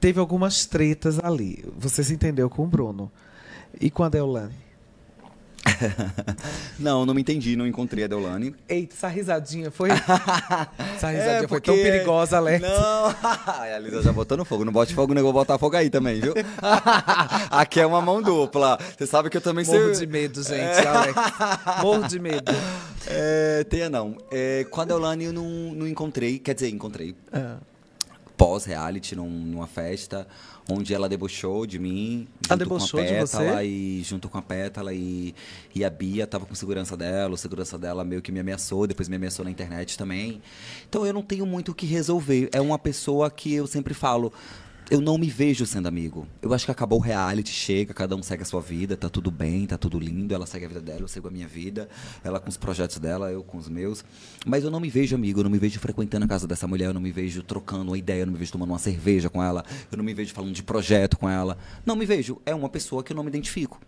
teve algumas tretas ali. Você se entendeu com o Bruno. E com a Deolane? não, não me entendi, não encontrei a Deolane. Eita, essa risadinha foi. essa é, risadinha é, foi tão perigosa, Alex. Não, a Lisa já botando fogo. Não bote fogo, nem vou botar fogo aí também, viu? Aqui é uma mão dupla. Você sabe que eu também sou. sei. Morro de medo, gente, é... Alex. Morro de medo. É, tenha não. É, com a Deolane eu não, não encontrei. Quer dizer, encontrei. É pós-reality num, numa festa, onde ela debochou de mim, junto debochou com a Pétala e junto com a Pétala e, e a Bia tava com segurança dela, o segurança dela meio que me ameaçou, depois me ameaçou na internet também. Então eu não tenho muito o que resolver. É uma pessoa que eu sempre falo, eu não me vejo sendo amigo. Eu acho que acabou o reality, chega, cada um segue a sua vida, tá tudo bem, tá tudo lindo, ela segue a vida dela, eu sigo a minha vida, ela com os projetos dela, eu com os meus. Mas eu não me vejo amigo, eu não me vejo frequentando a casa dessa mulher, eu não me vejo trocando uma ideia, eu não me vejo tomando uma cerveja com ela, eu não me vejo falando de projeto com ela. Não me vejo, é uma pessoa que eu não me identifico.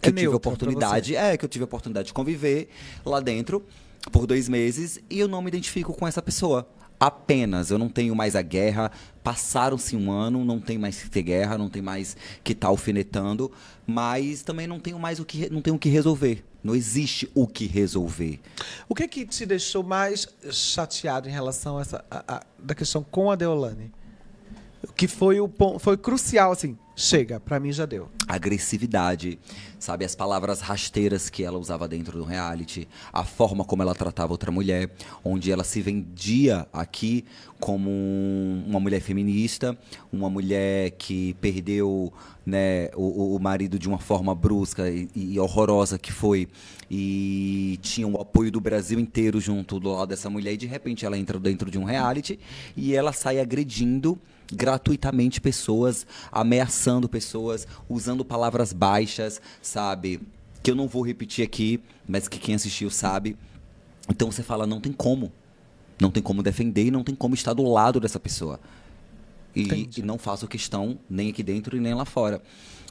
Que é eu tive é a oportunidade, é, que eu tive a oportunidade de conviver lá dentro por dois meses e eu não me identifico com essa pessoa apenas. Eu não tenho mais a guerra. Passaram-se um ano, não tem mais que ter guerra, não tem mais que estar tá alfinetando, mas também não tenho mais o que não tenho o que resolver. Não existe o que resolver. O que é que te deixou mais chateado em relação a essa a, a, da questão com a Deolane? O que foi o foi crucial assim? chega, para mim já deu. Agressividade, sabe? As palavras rasteiras que ela usava dentro do reality, a forma como ela tratava outra mulher, onde ela se vendia aqui como uma mulher feminista, uma mulher que perdeu né, o, o marido de uma forma brusca e, e horrorosa que foi, e tinha o apoio do Brasil inteiro junto do lado dessa mulher, e de repente ela entra dentro de um reality e ela sai agredindo gratuitamente pessoas, ameaçando insultando pessoas, usando palavras baixas, sabe? Que eu não vou repetir aqui, mas que quem assistiu sabe. Então você fala, não tem como. Não tem como defender e não tem como estar do lado dessa pessoa. E, e, não faço questão nem aqui dentro e nem lá fora,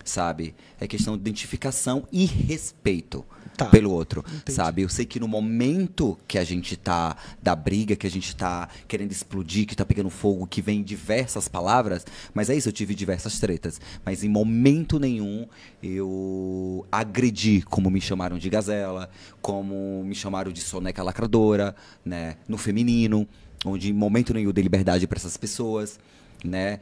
sabe? É questão de identificação e respeito tá. pelo outro, Entendi. sabe? Eu sei que no momento que a gente tá da briga, que a gente tá querendo explodir, que tá pegando fogo, que vem diversas palavras, mas é isso, eu tive diversas tretas, mas em momento nenhum eu agredi, como me chamaram de gazela, como me chamaram de soneca lacradora, né, no feminino, onde em momento nenhum eu dei liberdade para essas pessoas né?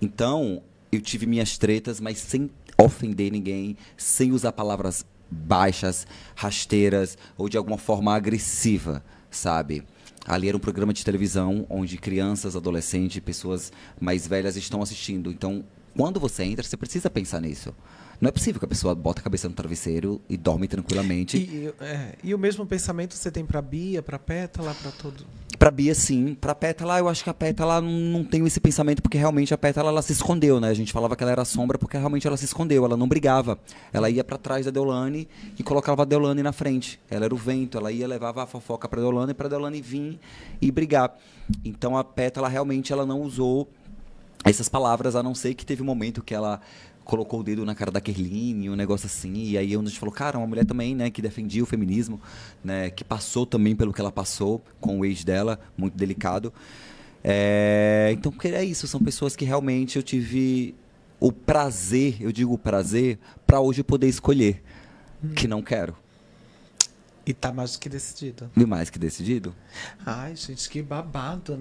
Então, eu tive minhas tretas, mas sem ofender ninguém, sem usar palavras baixas, rasteiras ou de alguma forma agressiva, sabe? Ali era um programa de televisão onde crianças, adolescentes, pessoas mais velhas estão assistindo. Então, quando você entra, você precisa pensar nisso. Não é possível que a pessoa bota a cabeça no travesseiro e dorme tranquilamente. E, é, e o mesmo pensamento você tem para Bia, para Pétala, para todo. Pra Bia, sim. Pra Pétala, eu acho que a Pétala não, não tem esse pensamento, porque realmente a Pétala, ela se escondeu, né? A gente falava que ela era sombra porque realmente ela se escondeu, ela não brigava. Ela ia para trás da Deolane e colocava a Deolane na frente. Ela era o vento, ela ia levava a fofoca pra Deolane, pra Deolane vir e brigar. Então a Pétala realmente ela não usou essas palavras, a não ser que teve um momento que ela colocou o dedo na cara da Kerline, um negócio assim, e aí a gente falou, cara, uma mulher também, né, que defendia o feminismo, né, que passou também pelo que ela passou com o ex dela, muito delicado. É, então, é isso, são pessoas que realmente eu tive o prazer, eu digo o prazer, para hoje poder escolher hum. que não quero. E tá mais do que decidido. E mais que decidido. Ai, gente, que babado, né?